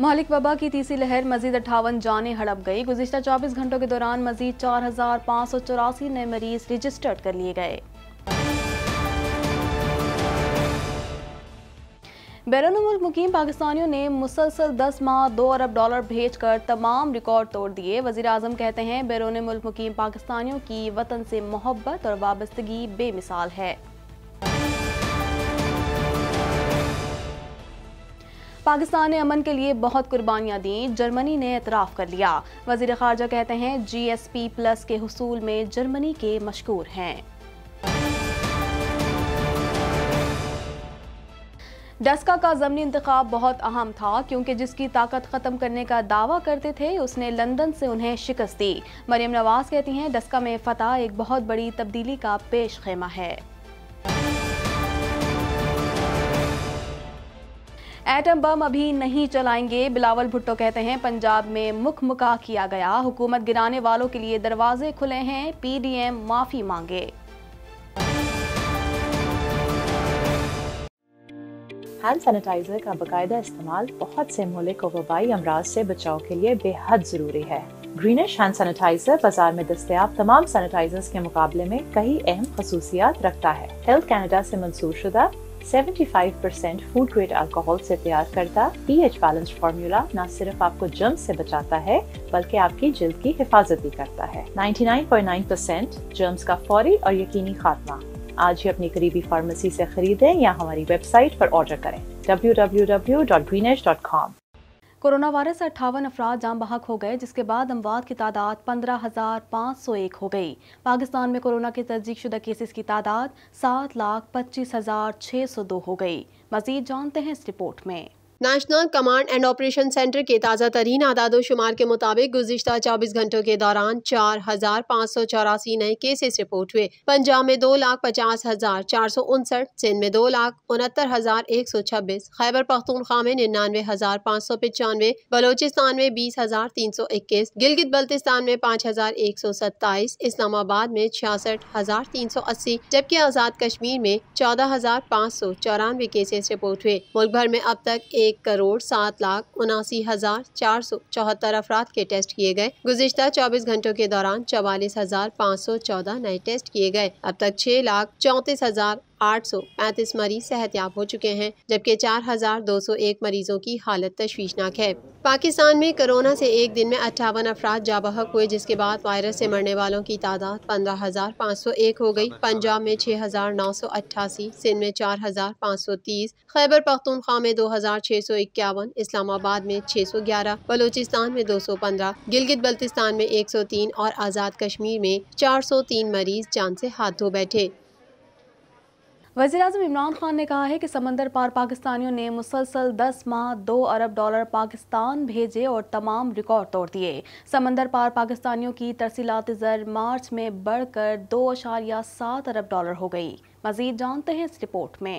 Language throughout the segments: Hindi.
मालिक वबा की तीसरी लहर मजीद अट्ठावन जाने हड़प गई गुजशत 24 घंटों के दौरान मजीद चार हजार पाँच सौ चौरासी नए मरीज रजिस्टर्ड कर लिए गए बैरून मुल्क मुकीम पाकिस्तानियों ने मुसलसल दस माह दो अरब डॉलर भेज कर तमाम रिकॉर्ड तोड़ दिए वजी अजम कहते हैं बैरून मुल्क मुकीम पाकिस्तानियों की वतन से मोहब्बत और वाबस्तगी बेमिसाल है पाकिस्तान ने अमन के लिए बहुत कुर्बानियां दी जर्मनी ने एतराफ़ कर लिया वजीर खारजा कहते हैं जी एस पी प्लस के हसूल में जर्मनी के मशहूर हैं डस्का का जमनी इंतखब बहुत अहम था क्योंकि जिसकी ताकत ख़त्म करने का दावा करते थे उसने लंदन से उन्हें शिकस्त दी मरीम नवाज कहती हैं डस्का में फतह एक बहुत बड़ी तब्दीली का पेश खेमा है एटम बम अभी नहीं चलाएंगे बिलावल भुट्टो कहते हैं पंजाब में मुख मुका किया गया हुकूमत गिराने वालों के लिए दरवाजे खुले हैं पीडीएम माफी मांगे हैंड सैनिटाइजर का बाकायदा इस्तेमाल बहुत से मौलिक और वबाई अमराज से बचाव के लिए बेहद ज़रूरी है ग्रीनिश हैंड सैनिटाइजर बाजार में दस्तियाब तमाम सैनिटाइजर्स के मुकाबले में कई अहम खसूसियात रखता है हेल्थ कैनेडा से मंसूर शुदा 75% फूड ग्रेड अल्कोहल से तैयार करता पीएच बैलेंस्ड फार्मूला न सिर्फ आपको जर्म से बचाता है बल्कि आपकी जल्द की हिफाजत भी करता है 99.9% जर्म्स का फौरी और यकीनी खात्मा आज ही अपनी करीबी फार्मेसी से खरीदें या हमारी वेबसाइट पर ऑर्डर करें डब्ल्यू कोरोना वायरस से अट्ठावन अफराद जाम बहक हो गए जिसके बाद अमवात की तादाद पंद्रह हज़ार पाँच सौ एक हो गई पाकिस्तान में कोरोना के तस्दीक शुदा केसेस की तादाद सात लाख पच्चीस हज़ार छः सौ दो हो गई मजीद जानते हैं इस रिपोर्ट में national command and operation centre के ताज़ा तरीन आदादोशुमार के मुताबिक गुजशत चौबीस घंटों के दौरान चार हजार पाँच सौ चौरासी नए केसेस रिपोर्ट हुए पंजाब में दो लाख पचास हजार चार सौ उनसठ सिंध में दो लाख उनहत्तर हजार एक सौ छब्बीस खैबर पख्तूनखा में निन्यानवे हजार पाँच सौ पचानवे बलोचिस्तान में बीस हजार तीन सौ इक्कीस गिलगित बल्तिस्तान में पाँच हजार एक सौ सत्ताईस इस्लामाबाद में छियासठ हजार तीन सौ अस्सी जबकि आज़ाद कश्मीर में चौदह हजार पाँच सौ चौरानवे केसेस रिपोर्ट हुए मुल्क भर में अब तक एक एक करोड़ सात लाख उनासी हजार चार सौ चौहत्तर अफराद के टेस्ट किए गए गुजशत चौबीस घंटों के दौरान चवालीस हजार पाँच सौ चौदह नए टेस्ट किए गए अब तक छह लाख चौंतीस हजार 835 मरीज सेहत याब हो चुके हैं जबकि 4,201 मरीजों की हालत तशवीशनाक है पाकिस्तान में कोरोना से एक दिन में अट्ठावन अफराद जाबहक हुए जिसके बाद वायरस से मरने वालों की तादाद पंद्रह हज़ार पाँच सौ एक हो गई पंजाब में छः हज़ार नौ सौ अट्ठासी सिंध में चार हज़ार पाँच सौ तीस खैबर पख्तूनख्वा में दो हज़ार छह सौ इक्यावन इस्लामाबाद में छह सौ ग्यारह बलूचिस्तान में दो सौ पंद्रह गिलगित बल्तिस्तान में एक सौ तीन और आज़ाद कश्मीर में चार सौ तीन मरीज जान से हाथ धो बैठे वजी अजम इमरान खान ने कहा है कि समंदर पार पाकिस्तानियों ने मुसलसल 10 माह 2 अरब डॉलर पाकिस्तान भेजे और तमाम रिकॉर्ड तोड़ दिए समंदर पार पाकिस्तानियों की तरसीलात ज़र मार्च में बढ़कर दो अशारिया सात अरब डॉलर हो गई मजीद जानते हैं इस रिपोर्ट में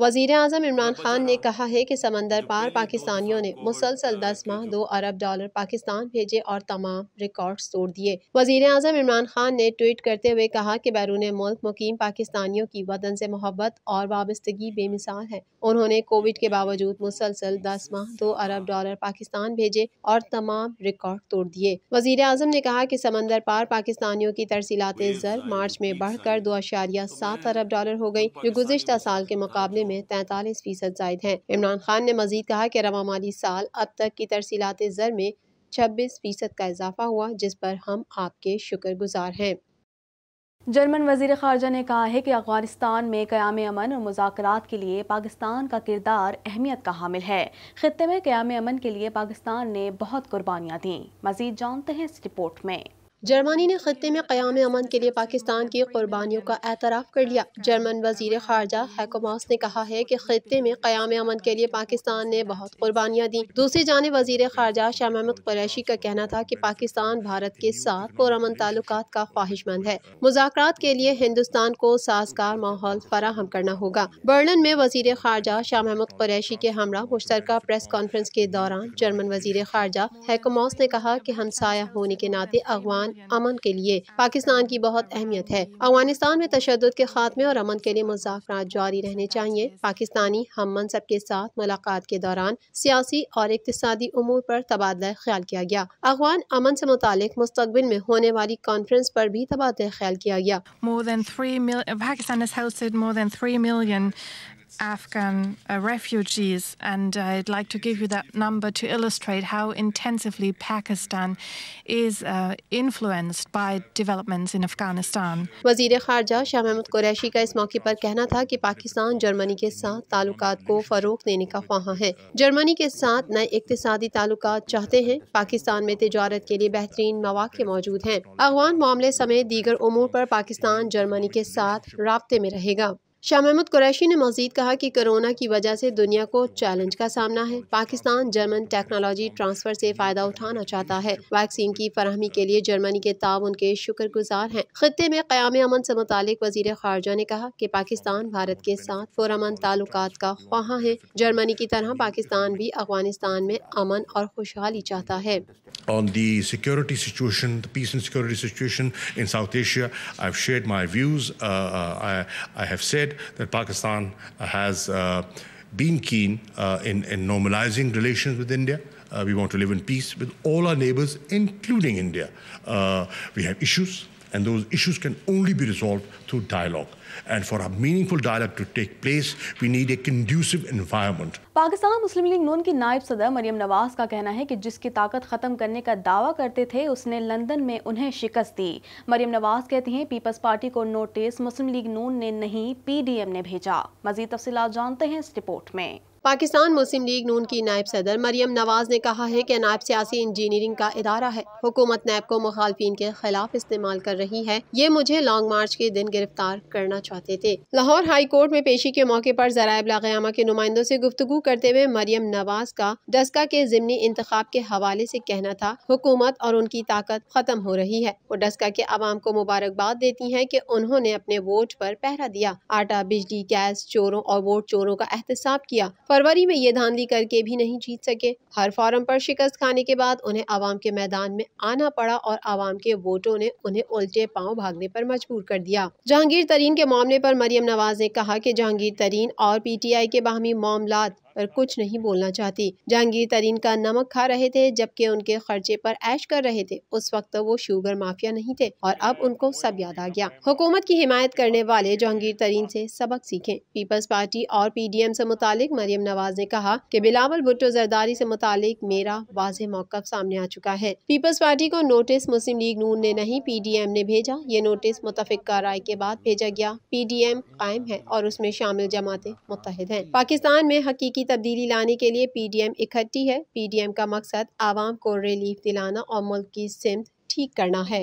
वजीर अजम इमरान खान ने कहा है कि समंदर पार पाकिस्तानियों ने मुसलसल दस माह दो अरब डॉलर पाकिस्तान भेजे और तमाम रिकॉर्ड तोड़ दिए वजीर अजम इमरान खान ने ट्वीट करते हुए कहा कि बैरून मुल्क मुकीम पाकिस्तानियों की वतन से मोहब्बत और वाबस्तगी बेमिसाल है उन्होंने कोविड के बावजूद मुसलसल दस माह दो अरब डॉलर पाकिस्तान भेजे और तमाम रिकॉर्ड तोड़ दिए वजीर अजम ने कहा कि समंदर पार पाकिस्तानियों की तरसीलात जर मार्च में बढ़कर दो अशारिया सात तो अरब डॉलर हो गयी जो गुजशत साल के मुकाबले में तैतालीस फीसद जायद हैं इमरान खान ने मजीद कहा कि रवा माली साल अब तक की तरसीलात ज़र में छब्बीस फीसद का इजाफा हुआ जिस पर हम आपके शुक्र गुजार हैं जर्मन वजीर खारजा ने कहा है कि अफगानिस्तान में क़्याम अमन और मुजात के लिए पाकिस्तान का किरदार अहमियत का हामिल है ख़त्े में क़्याम अमन के लिए पाकिस्तान ने बहुत कुर्बानियाँ दी मजीद जानते हैं इस रिपोर्ट में जर्मनी ने खत्े में क़्याम अमन के लिए पाकिस्तान की कुर्बानियों का एतराफ़ कर लिया जर्मन वजीर खारजा हैकोमास ने कहा है कि खत्े में क़्याम अमन के लिए पाकिस्तान ने बहुत कुर्बानियाँ दी दूसरी जानब वजी खारजा शाह महमद कुरैशी का कहना था कि पाकिस्तान भारत के साथ पुरमन ताल्लुक का ख्वाहिशमंद है मुजाकर के लिए हिंदुस्तान को साजगार माहौल फराहम करना होगा बर्लिन में वजीर खारजा शाह महमद कुरैशी के हमरा मुश्तर प्रेस कॉन्फ्रेंस के दौरान जर्मन वजीर खारजा हैकोमास ने कहा की हमसाया होने के नाते अगवान अमन के लिए पाकिस्तान की बहुत अहमियत है अफगानिस्तान में तशद के खात्मे और अमन के लिए मुजाकर जारी रहने चाहिए पाकिस्तानी हम मनसब के साथ मुलाकात के दौरान सियासी और इकतदी उमूर आरोप तबादला ख्याल किया गया अफगान अमन ऐसी मुतालिक मुस्तबिल में होने वाली कॉन्फ्रेंस आरोप भी तबादला ख्याल किया गया more than three million, Afghan uh, refugees. And I'd like to give you that number to illustrate how intensively Pakistan is uh, influenced by developments in Afghanistan. वजीर खारजा शाह महमूद कुरैशी का इस मौके पर कहना था कि पाकिस्तान जर्मनी के साथ ताल्लुक को फ़रोग देने का ख्वाहा है जर्मनी के साथ नए इकतदी ताल्लुक चाहते हैं पाकिस्तान में तजारत के लिए बेहतरीन मौाक़े मौजूद हैं अगवान मामले समेत दीगर अमूर पर पाकिस्तान जर्मनी के साथ रबते में रहेगा शाह महमूद कुरैशी ने मजीद कहा कि कोरोना की वजह से दुनिया को चैलेंज का सामना है पाकिस्तान जर्मन टेक्नोलॉजी ट्रांसफर से फ़ायदा उठाना चाहता है वैक्सीन की फरहमी के लिए जर्मनी के ताउन के शुक्रगुजार हैं खत्े में क़्याम अमन से मुतालिक वजीर खारजा ने कहा कि पाकिस्तान भारत के साथ पुरमन ताल्लुक का ख्वाहा है जर्मनी की तरह पाकिस्तान भी अफगानिस्तान में अमन और खुशहाली चाहता है On the security situation, the peace and security situation in South Asia, I've shared my views. Uh, uh I, I have said that Pakistan uh, has uh, been keen uh, in, in normalizing relations with India. Uh, we want to live in peace with all our neighbors, including India. Uh, we have issues And those issues can only be resolved through dialogue. And for a meaningful dialogue to take place, we need a conducive environment. Pakistan Muslim League Noon की नायब सदर मरियम नवाज का कहना है कि जिसकी ताकत ख़त्म करने का दावा करते थे उसने लंदन में उन्हें शिकस्त दी मरियम नवाज कहती हैं पीपल्स पार्टी को नोटिस मुस्लिम लीग नून ने नहीं पीडीएम ने भेजा मजीद तफसी जानते हैं इस रिपोर्ट में पाकिस्तान मुस्लिम लीग नून की नायब सदर मरियम नवाज ने कहा है कि नायब सियासी इंजीनियरिंग का इदारा है हुकूमत नैब को मुखालफी के खिलाफ इस्तेमाल कर रही है ये मुझे लॉन्ग मार्च के दिन गिरफ्तार करना चाहते थे लाहौर हाई कोर्ट में पेशी के मौके आरोप जराब लागयामा के नुमाइंदों से गुफ्तु करते हुए मरियम नवाज का डस्का के जिमनी इंतखब के हवाले ऐसी कहना था हुकूमत और उनकी ताकत खत्म हो रही है वो डस्का के आवाम को मुबारकबाद देती है की उन्होंने अपने वोट आरोप पहरा दिया आटा बिजली गैस चोरों और वोट चोरों का एहतसाब किया फरवरी में ये धांधली करके भी नहीं जीत सके हर फॉरम पर शिकस्त खाने के बाद उन्हें आवाम के मैदान में आना पड़ा और आवाम के वोटों ने उन्हें उल्टे पांव भागने पर मजबूर कर दिया जहांगीर तरीन के मामले पर मरियम नवाज ने कहा कि जहांगीर तरीन और पीटीआई के बाहमी मामला पर कुछ नहीं बोलना चाहती जहांगीर तरीन का नमक खा रहे थे जबकि उनके खर्चे पर ऐश कर रहे थे उस वक्त वो शुगर माफिया नहीं थे और अब उनको सब याद आ गया हुकूमत की हिमायत करने वाले जहांगीर तरीन से सबक सीखें पीपल्स पार्टी और पीडीएम से मुतालिक मरियम नवाज ने कहा कि बिलावल भुट्टो जरदारी से मुतालिक मेरा वाज मौकफ सामने आ चुका है पीपल्स पार्टी को नोटिस मुस्लिम लीग नून ने नहीं पी ने भेजा ये नोटिस मुतफिक राय के बाद भेजा गया पीडीएम कायम है और उसमें शामिल जमाते मुतहद है पाकिस्तान में हकीकी की तब्दीली लाने के लिए पीडीएम इकट्ठी है पीडीएम का मकसद आवाम को रिलीफ दिलाना और मुल्क की सिमत ठीक करना है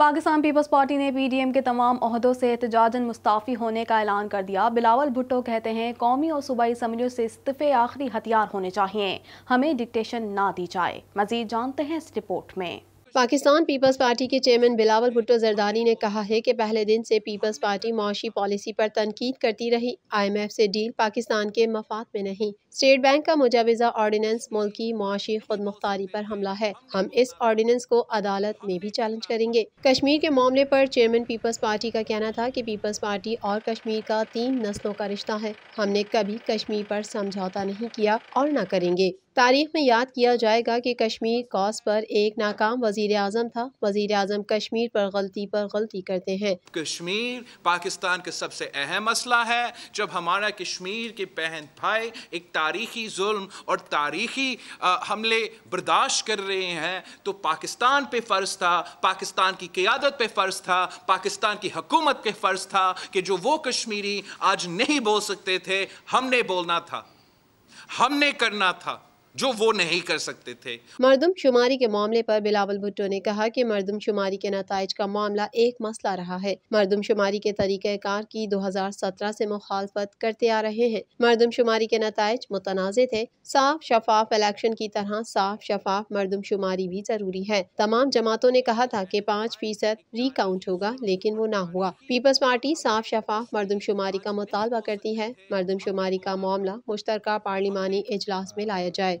पाकिस्तान पीपल्स पार्टी ने पीडीएम के तमाम अहदों से एहतजाजन मुस्ताफ़ी होने का ऐलान कर दिया बिलावल भुट्टो कहते हैं कौमी और सूबाई असम्बलियों से इस्तीफ़े आखिरी हथियार होने चाहिए हमें डिक्टेशन ना दी जाए मजीद जानते हैं इस रिपोर्ट में पाकिस्तान पीपल्स पार्टी के चेयरमैन बिलावल भुट्टो जरदारी ने कहा है कि पहले दिन से पीपल्स पार्टी माशी पॉलिसी पर तनकीद करती रही आईएमएफ से डील पाकिस्तान के मफाद में नहीं स्टेट बैंक का मुजवजा ऑर्डीनेंस मुल्क की मुआशी खुद मुख्तारी पर हमला है हम इस ऑर्डीनेंस को अदालत में भी चैलेंज करेंगे कश्मीर के मामले पर चेयरमैन पीपल्स पार्टी का कहना था कि पीपल्स पार्टी और कश्मीर का तीन नस्लों का रिश्ता है हमने कभी कश्मीर पर समझौता नहीं किया और न करेंगे तारीख में याद किया जाएगा कि कश्मीर कॉस पर एक नाकाम वजीर आजम था वजीर आजम कश्मीर पर गलती पर गलती करते हैं कश्मीर पाकिस्तान का सबसे अहम मसला है जब हमारा कश्मीर के बहन भाई एक तारीखी जुल्म और तारीखी हमले बर्दाश्त कर रहे हैं तो पाकिस्तान पे फ़र्ज़ था पाकिस्तान की क़्यादत पे फ़र्ज़ था पाकिस्तान की हकूमत पे फ़र्ज़ था कि जो वो कश्मीरी आज नहीं बोल सकते थे हमने बोलना था हमने करना था जो वो नहीं कर सकते थे शुमारी के मामले पर बिलावल भुट्टो ने कहा कि शुमारी के नतज का मामला एक मसला रहा है शुमारी के तरीक़ार की 2017 से मुखालफत करते आ रहे हैं शुमारी के नतज मुतनाज़ थे साफ शफाफ इलेक्शन की तरह साफ शफाफ शुमारी भी ज़रूरी है तमाम जमातों ने कहा था की पाँच फीसद रिकाउंट होगा लेकिन वो ना हुआ पीपल्स पार्टी साफ शफाफ शुमारी का मुतालबा करती है शुमारी का मामला मुश्तर पार्लिमानी इजलास में लाया जाए